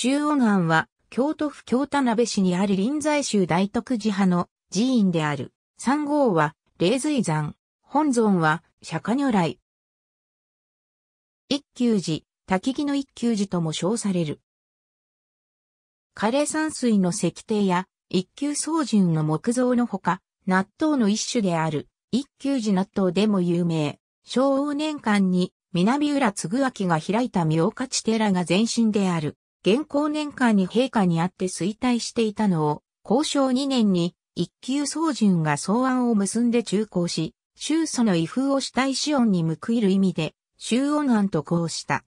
中央岩は、京都府京田辺市にある臨済宗大徳寺派の寺院である。三号は、霊髄山。本尊は、釈迦如来。一休寺、滝木の一休寺とも称される。枯れ山水の石庭や、一休宗純の木造のほか、納豆の一種である、一休寺納豆でも有名。昭和年間に、南浦嗣明が開いた妙勝寺が前身である。現行年間に陛下にあって衰退していたのを、交渉2年に一級総順が草案を結んで中交し、州祖の威風を主体子音に報いる意味で、州音案とこうした。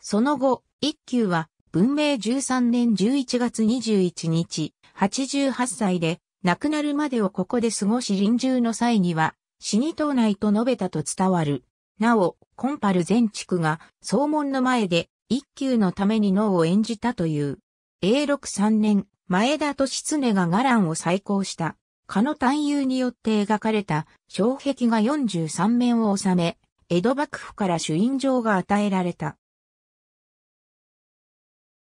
その後、一級は、文明13年11月21日、88歳で、亡くなるまでをここで過ごし臨終の際には、死に島内と述べたと伝わる。なお、コンパル全地区が、総門の前で、一休のために脳を演じたという。永禄三年、前田利常が伽藍を再興した、かの探幽によって描かれた障壁が43面を収め、江戸幕府から主印状が与えられた。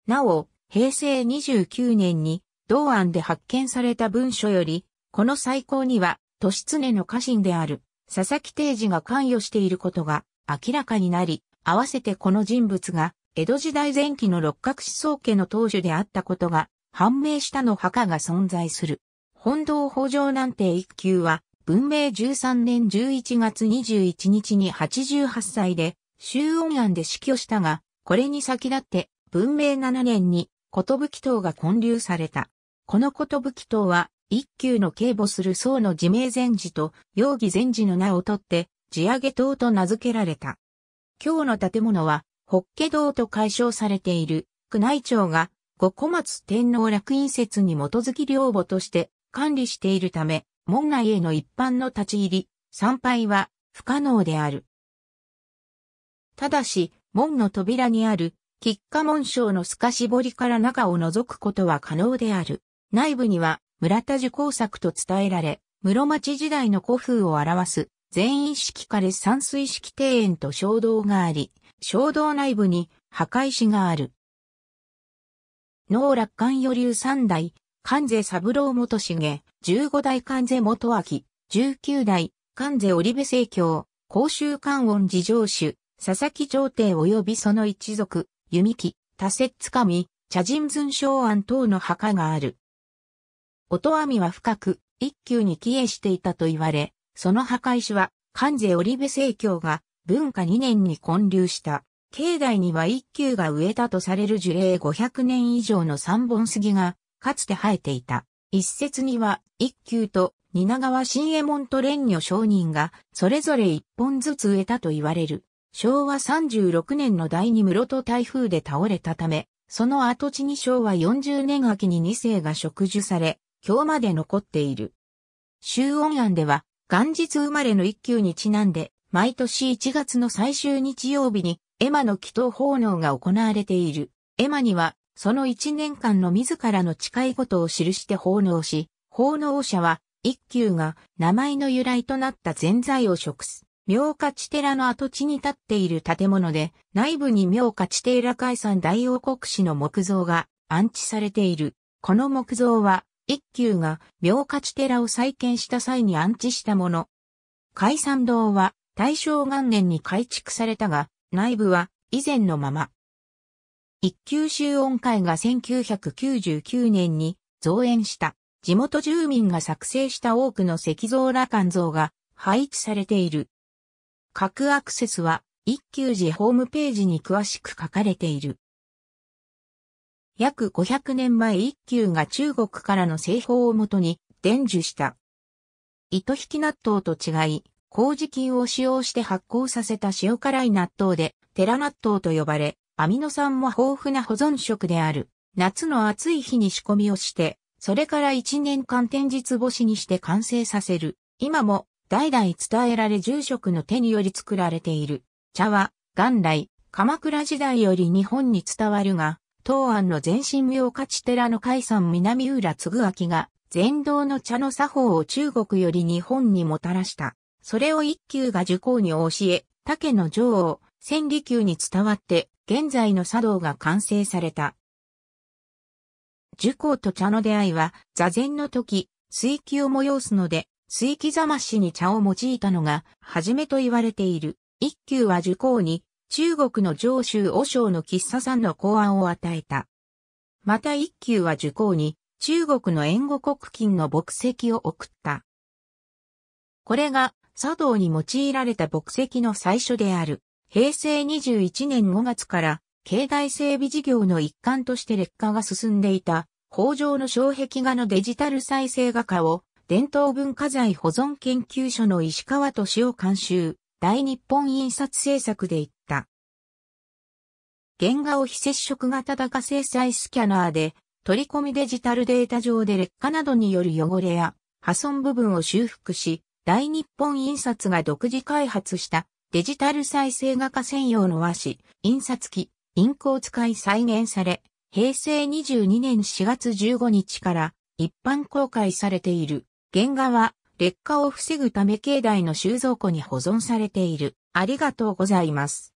なお、平成29年に同案で発見された文書より、この再興には、利常の家臣である佐々木定治が関与していることが明らかになり、合わせてこの人物が江戸時代前期の六角思想家の当主であったことが判明したの墓が存在する。本堂北条南定一級は文明13年11月21日に88歳で周恩案で死去したが、これに先立って文明7年にことぶきが建立された。このことぶきは一級の警護する僧の自明禅師と容疑禅師の名を取って、地上げ塔と名付けられた。今日の建物は、法華堂と解消されている宮内庁が五小松天皇楽院説に基づき領母として管理しているため、門内への一般の立ち入り、参拝は不可能である。ただし、門の扉にある吉家門章の透かし彫りから中を覗くことは可能である。内部には村田樹工作と伝えられ、室町時代の古風を表す全員式かれ山水式庭園と衝動があり、衝動内部に墓石がある。能楽観余流三代、関税三郎元重、十五代関税元明、十九代、関税織部政教、甲州観音寺城主、佐々木朝帝及びその一族、弓木、多摂つかみ、茶人寸章案等の墓がある。音網は深く、一級に帰依していたと言われ、その墓石は、関税織部政教が文化2年に建立した。境内には一級が植えたとされる樹齢500年以上の三本杉が、かつて生えていた。一説には、一級と蜷川新右衛門と蓮女商人が、それぞれ一本ずつ植えたと言われる。昭和36年の第二室戸台風で倒れたため、その跡地に昭和40年秋に二世が植樹され、今日まで残っている。周恩案では、元日生まれの一級にちなんで、毎年1月の最終日曜日に、エマの祈祷奉納が行われている。エマには、その1年間の自らの誓い事を記して奉納し、奉納者は、一級が名前の由来となった全財を食す。妙価地寺の跡地に立っている建物で、内部に妙価地寺解散大王国史の木像が安置されている。この木像は、一級が妙価地寺を再建した際に安置したもの。解散堂は、大正元年に改築されたが、内部は以前のまま。一級集音会が1999年に増援した地元住民が作成した多くの石像羅漢像が配置されている。各アクセスは一級寺ホームページに詳しく書かれている。約500年前一級が中国からの製法をもとに伝授した。糸引き納豆と違い、麹菌を使用して発酵させた塩辛い納豆で、テラ納豆と呼ばれ、アミノ酸も豊富な保存食である。夏の暑い日に仕込みをして、それから1年間天日干しにして完成させる。今も代々伝えられ住職の手により作られている。茶は元来鎌倉時代より日本に伝わるが、東安の前身を勝寺の海山南浦嗣明が全道の茶の作法を中国より日本にもたらした。それを一級が受講に教え、竹の女王、千里宮に伝わって、現在の茶道が完成された。受講と茶の出会いは、座禅の時、水気を催すので、水気ざましに茶を用いたのが、初めと言われている。一級は受講に、中国の上州和尚の喫茶さんの考案を与えた。また一級は受講に、中国の援護国金の牧石を送った。これが茶道に用いられた墨石の最初である、平成21年5月から、境内整備事業の一環として劣化が進んでいた、工場の障壁画のデジタル再生画家を、伝統文化財保存研究所の石川敏夫監修、大日本印刷制作で行った。原画を非接触型高精細スキャナーで、取り込みデジタルデータ上で劣化などによる汚れや破損部分を修復し、大日本印刷が独自開発したデジタル再生画家専用の和紙、印刷機、インクを使い再現され、平成22年4月15日から一般公開されている。原画は劣化を防ぐため境内の収蔵庫に保存されている。ありがとうございます。